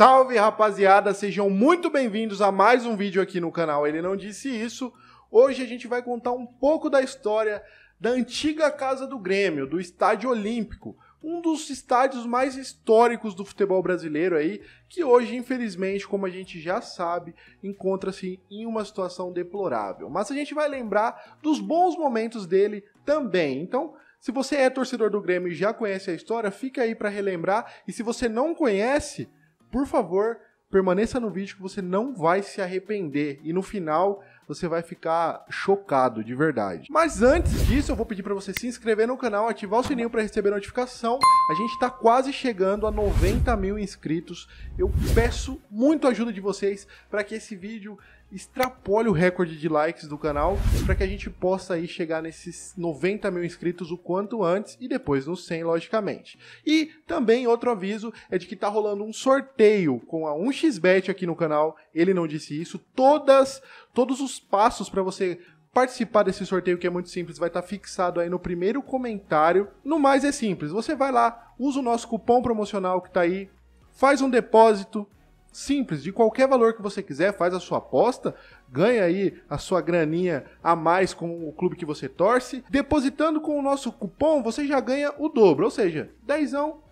Salve rapaziada, sejam muito bem-vindos a mais um vídeo aqui no canal Ele Não Disse Isso. Hoje a gente vai contar um pouco da história da antiga casa do Grêmio, do Estádio Olímpico, um dos estádios mais históricos do futebol brasileiro aí, que hoje, infelizmente, como a gente já sabe, encontra-se em uma situação deplorável. Mas a gente vai lembrar dos bons momentos dele também. Então, se você é torcedor do Grêmio e já conhece a história, fica aí para relembrar. E se você não conhece, por favor, permaneça no vídeo que você não vai se arrepender e no final você vai ficar chocado de verdade. Mas antes disso, eu vou pedir para você se inscrever no canal, ativar o sininho para receber notificação. A gente está quase chegando a 90 mil inscritos. Eu peço muito a ajuda de vocês para que esse vídeo extrapole o recorde de likes do canal para que a gente possa aí chegar nesses 90 mil inscritos o quanto antes e depois nos 100, logicamente. E também outro aviso é de que tá rolando um sorteio com a 1xbet aqui no canal. Ele não disse isso. Todas, todos os passos para você participar desse sorteio que é muito simples vai estar tá fixado aí no primeiro comentário. No mais é simples. Você vai lá, usa o nosso cupom promocional que tá aí, faz um depósito simples, de qualquer valor que você quiser, faz a sua aposta, ganha aí a sua graninha a mais com o clube que você torce. Depositando com o nosso cupom, você já ganha o dobro, ou seja, dezão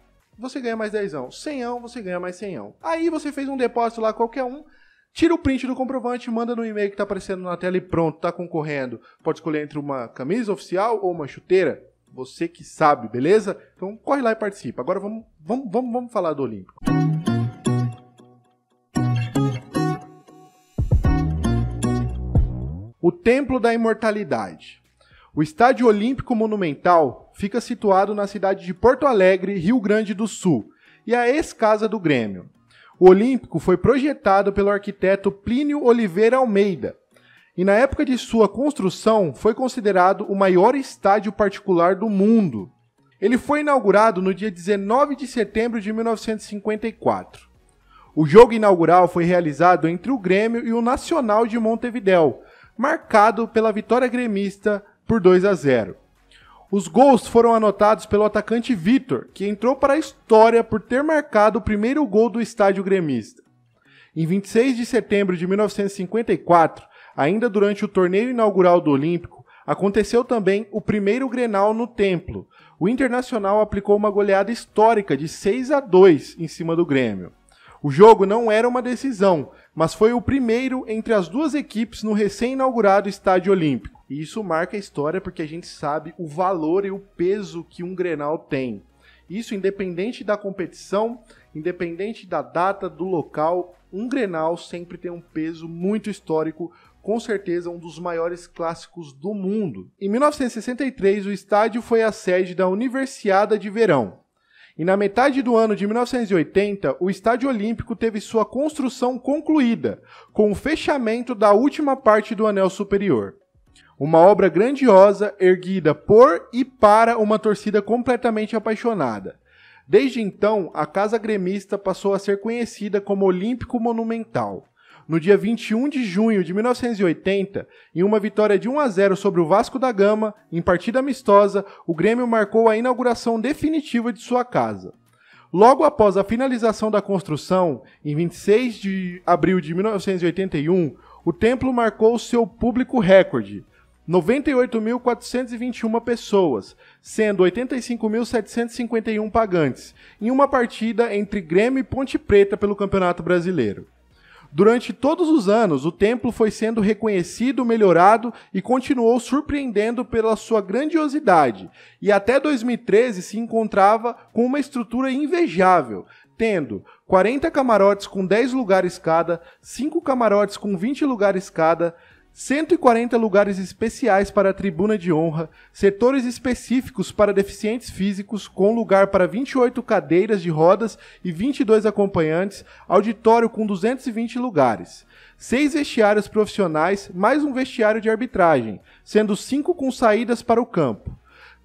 você ganha mais dezão, cemão você ganha mais cemão. Aí você fez um depósito lá qualquer um, Tira o print do comprovante, manda no e-mail que está aparecendo na tela e pronto, tá concorrendo. Pode escolher entre uma camisa oficial ou uma chuteira. Você que sabe, beleza? Então corre lá e participa. Agora vamos, vamos, vamos, vamos falar do Olímpico. o Templo da Imortalidade. O Estádio Olímpico Monumental fica situado na cidade de Porto Alegre, Rio Grande do Sul, e a ex-casa do Grêmio. O Olímpico foi projetado pelo arquiteto Plínio Oliveira Almeida, e na época de sua construção foi considerado o maior estádio particular do mundo. Ele foi inaugurado no dia 19 de setembro de 1954. O jogo inaugural foi realizado entre o Grêmio e o Nacional de Montevidéu, marcado pela vitória gremista por 2 a 0. Os gols foram anotados pelo atacante Vitor, que entrou para a história por ter marcado o primeiro gol do estádio gremista. Em 26 de setembro de 1954, ainda durante o torneio inaugural do Olímpico, aconteceu também o primeiro Grenal no Templo. O Internacional aplicou uma goleada histórica de 6 a 2 em cima do Grêmio. O jogo não era uma decisão, mas foi o primeiro entre as duas equipes no recém-inaugurado Estádio Olímpico. E isso marca a história porque a gente sabe o valor e o peso que um Grenal tem. Isso independente da competição, independente da data, do local, um Grenal sempre tem um peso muito histórico, com certeza um dos maiores clássicos do mundo. Em 1963, o estádio foi a sede da Universiada de Verão, e na metade do ano de 1980, o Estádio Olímpico teve sua construção concluída, com o fechamento da última parte do anel superior. Uma obra grandiosa erguida por e para uma torcida completamente apaixonada. Desde então, a Casa Gremista passou a ser conhecida como Olímpico Monumental no dia 21 de junho de 1980, em uma vitória de 1 a 0 sobre o Vasco da Gama, em partida amistosa, o Grêmio marcou a inauguração definitiva de sua casa. Logo após a finalização da construção, em 26 de abril de 1981, o templo marcou seu público recorde. 98.421 pessoas, sendo 85.751 pagantes, em uma partida entre Grêmio e Ponte Preta pelo Campeonato Brasileiro. Durante todos os anos, o templo foi sendo reconhecido, melhorado e continuou surpreendendo pela sua grandiosidade, e até 2013 se encontrava com uma estrutura invejável, tendo 40 camarotes com 10 lugares cada, 5 camarotes com 20 lugares cada, 140 lugares especiais para a tribuna de honra, setores específicos para deficientes físicos, com lugar para 28 cadeiras de rodas e 22 acompanhantes, auditório com 220 lugares. Seis vestiários profissionais, mais um vestiário de arbitragem, sendo cinco com saídas para o campo.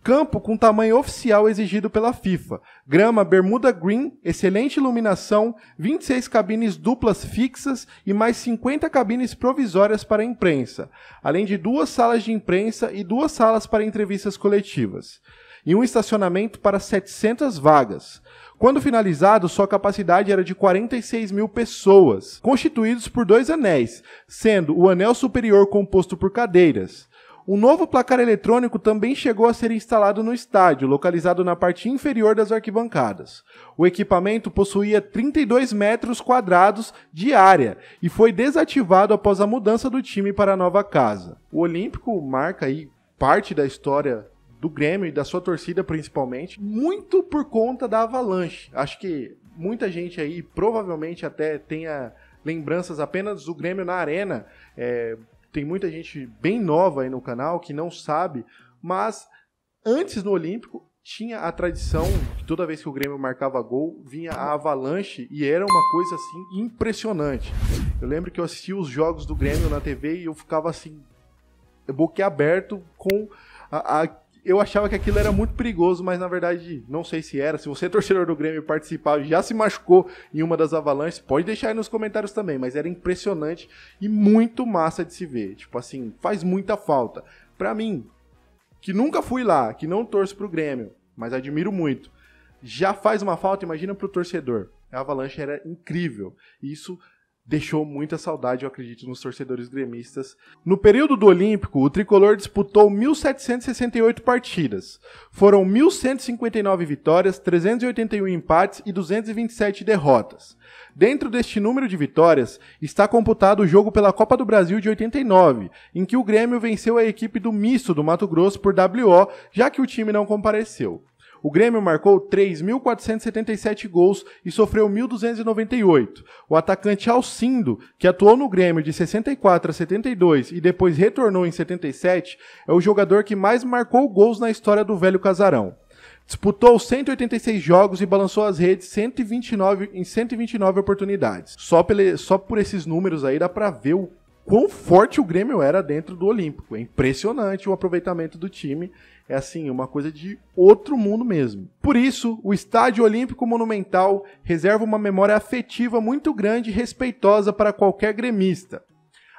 Campo com tamanho oficial exigido pela FIFA. Grama Bermuda Green, excelente iluminação, 26 cabines duplas fixas e mais 50 cabines provisórias para imprensa, além de duas salas de imprensa e duas salas para entrevistas coletivas. E um estacionamento para 700 vagas. Quando finalizado, sua capacidade era de 46 mil pessoas, constituídos por dois anéis, sendo o anel superior composto por cadeiras. Um novo placar eletrônico também chegou a ser instalado no estádio, localizado na parte inferior das arquibancadas. O equipamento possuía 32 metros quadrados de área e foi desativado após a mudança do time para a nova casa. O Olímpico marca aí parte da história do Grêmio e da sua torcida principalmente, muito por conta da Avalanche. Acho que muita gente aí provavelmente até tenha lembranças apenas do Grêmio na arena, é, tem muita gente bem nova aí no canal que não sabe, mas antes no Olímpico tinha a tradição que toda vez que o Grêmio marcava gol, vinha a avalanche e era uma coisa assim impressionante. Eu lembro que eu assistia os jogos do Grêmio na TV e eu ficava assim boquiaberto com a, a eu achava que aquilo era muito perigoso, mas na verdade não sei se era. Se você é torcedor do Grêmio e participar, já se machucou em uma das avalanches, pode deixar aí nos comentários também, mas era impressionante e muito massa de se ver. Tipo assim, faz muita falta. Para mim, que nunca fui lá, que não torço pro Grêmio, mas admiro muito. Já faz uma falta, imagina pro torcedor. A avalanche era incrível. isso deixou muita saudade, eu acredito, nos torcedores gremistas. No período do Olímpico, o tricolor disputou 1.768 partidas. Foram 1.159 vitórias, 381 empates e 227 derrotas. Dentro deste número de vitórias, está computado o jogo pela Copa do Brasil de 89, em que o Grêmio venceu a equipe do Misto do Mato Grosso por WO, já que o time não compareceu o Grêmio marcou 3.477 gols e sofreu 1.298. O atacante Alcindo, que atuou no Grêmio de 64 a 72 e depois retornou em 77, é o jogador que mais marcou gols na história do velho casarão. Disputou 186 jogos e balançou as redes 129, em 129 oportunidades. Só, pele, só por esses números aí dá pra ver o quão forte o Grêmio era dentro do Olímpico. É impressionante o aproveitamento do time. É assim, uma coisa de outro mundo mesmo. Por isso, o Estádio Olímpico Monumental reserva uma memória afetiva muito grande e respeitosa para qualquer gremista.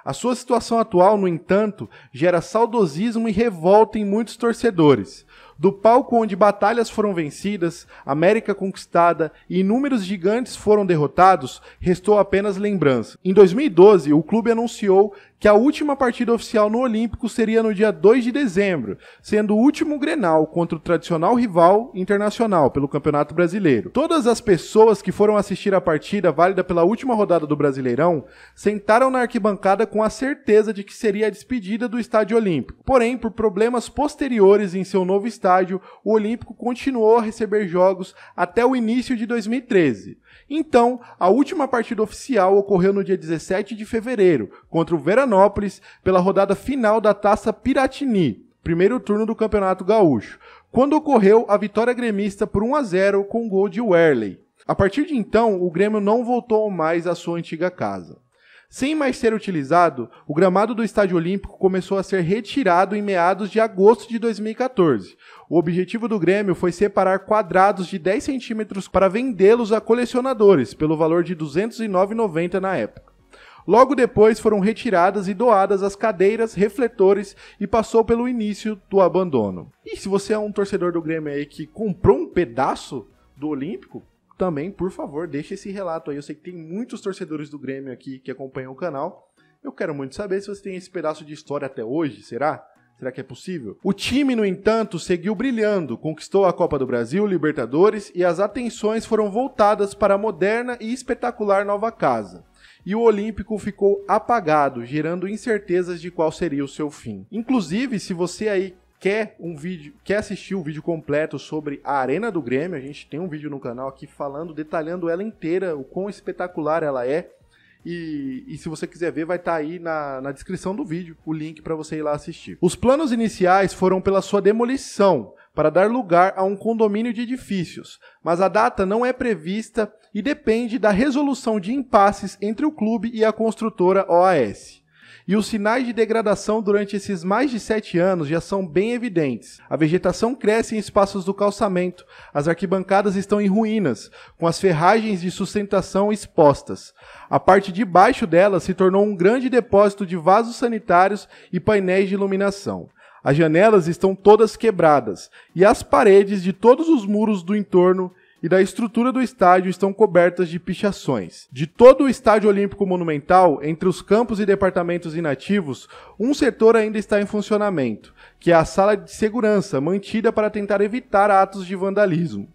A sua situação atual, no entanto, gera saudosismo e revolta em muitos torcedores do palco onde batalhas foram vencidas, América conquistada e inúmeros gigantes foram derrotados, restou apenas lembrança. Em 2012, o clube anunciou que a última partida oficial no Olímpico seria no dia 2 de dezembro, sendo o último Grenal contra o tradicional rival internacional pelo Campeonato Brasileiro. Todas as pessoas que foram assistir a partida válida pela última rodada do Brasileirão sentaram na arquibancada com a certeza de que seria a despedida do Estádio Olímpico. Porém, por problemas posteriores em seu novo estádio, o Olímpico continuou a receber jogos até o início de 2013. Então, a última partida oficial ocorreu no dia 17 de fevereiro contra o Vera Florianópolis pela rodada final da Taça Piratini, primeiro turno do Campeonato Gaúcho, quando ocorreu a vitória gremista por 1 a 0 com o gol de Werley. A partir de então, o Grêmio não voltou mais à sua antiga casa. Sem mais ser utilizado, o gramado do Estádio Olímpico começou a ser retirado em meados de agosto de 2014. O objetivo do Grêmio foi separar quadrados de 10 centímetros para vendê-los a colecionadores, pelo valor de R$ 209,90 na época. Logo depois foram retiradas e doadas as cadeiras, refletores e passou pelo início do abandono. E se você é um torcedor do Grêmio aí que comprou um pedaço do Olímpico, também, por favor, deixe esse relato aí. Eu sei que tem muitos torcedores do Grêmio aqui que acompanham o canal. Eu quero muito saber se você tem esse pedaço de história até hoje, será? Será que é possível? O time, no entanto, seguiu brilhando, conquistou a Copa do Brasil, Libertadores e as atenções foram voltadas para a moderna e espetacular nova casa e o Olímpico ficou apagado, gerando incertezas de qual seria o seu fim. Inclusive, se você aí quer um vídeo, quer assistir o um vídeo completo sobre a Arena do Grêmio, a gente tem um vídeo no canal aqui falando, detalhando ela inteira, o quão espetacular ela é. E, e se você quiser ver, vai estar tá aí na, na descrição do vídeo o link para você ir lá assistir. Os planos iniciais foram pela sua demolição, para dar lugar a um condomínio de edifícios, mas a data não é prevista e depende da resolução de impasses entre o clube e a construtora OAS. E os sinais de degradação durante esses mais de sete anos já são bem evidentes. A vegetação cresce em espaços do calçamento, as arquibancadas estão em ruínas, com as ferragens de sustentação expostas. A parte de baixo dela se tornou um grande depósito de vasos sanitários e painéis de iluminação. As janelas estão todas quebradas e as paredes de todos os muros do entorno e da estrutura do estádio estão cobertas de pichações. De todo o estádio olímpico monumental, entre os campos e departamentos inativos, um setor ainda está em funcionamento, que é a sala de segurança, mantida para tentar evitar atos de vandalismo.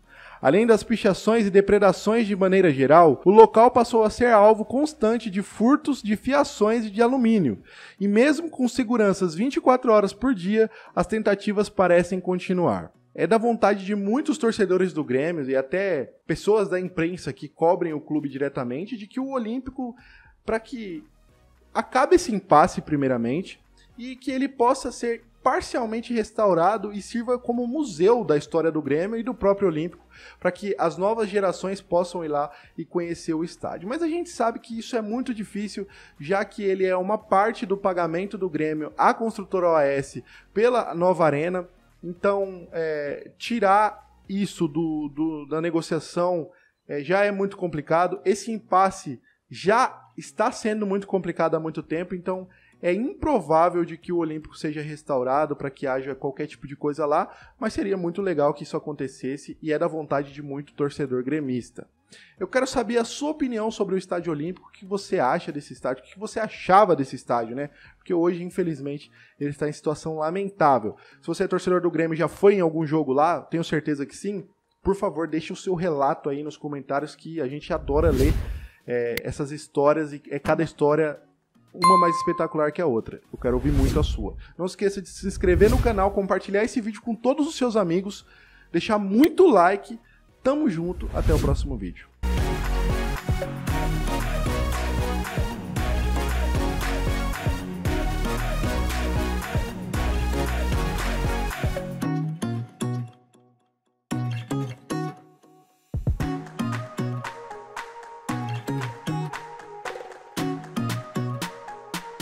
Além das pichações e depredações de maneira geral, o local passou a ser alvo constante de furtos de fiações e de alumínio. E mesmo com seguranças 24 horas por dia, as tentativas parecem continuar. É da vontade de muitos torcedores do Grêmio e até pessoas da imprensa que cobrem o clube diretamente de que o Olímpico, para que acabe esse impasse primeiramente e que ele possa ser parcialmente restaurado e sirva como museu da história do Grêmio e do próprio Olímpico, para que as novas gerações possam ir lá e conhecer o estádio. Mas a gente sabe que isso é muito difícil, já que ele é uma parte do pagamento do Grêmio à construtora OAS pela nova arena. Então, é, tirar isso do, do da negociação é, já é muito complicado. Esse impasse já está sendo muito complicado há muito tempo, então é improvável de que o Olímpico seja restaurado para que haja qualquer tipo de coisa lá, mas seria muito legal que isso acontecesse e é da vontade de muito torcedor gremista. Eu quero saber a sua opinião sobre o Estádio Olímpico, o que você acha desse estádio, o que você achava desse estádio, né? Porque hoje, infelizmente, ele está em situação lamentável. Se você é torcedor do Grêmio já foi em algum jogo lá, tenho certeza que sim, por favor, deixe o seu relato aí nos comentários que a gente adora ler é, essas histórias e é cada história uma mais espetacular que a outra. Eu quero ouvir muito a sua. Não esqueça de se inscrever no canal, compartilhar esse vídeo com todos os seus amigos, deixar muito like. Tamo junto, até o próximo vídeo.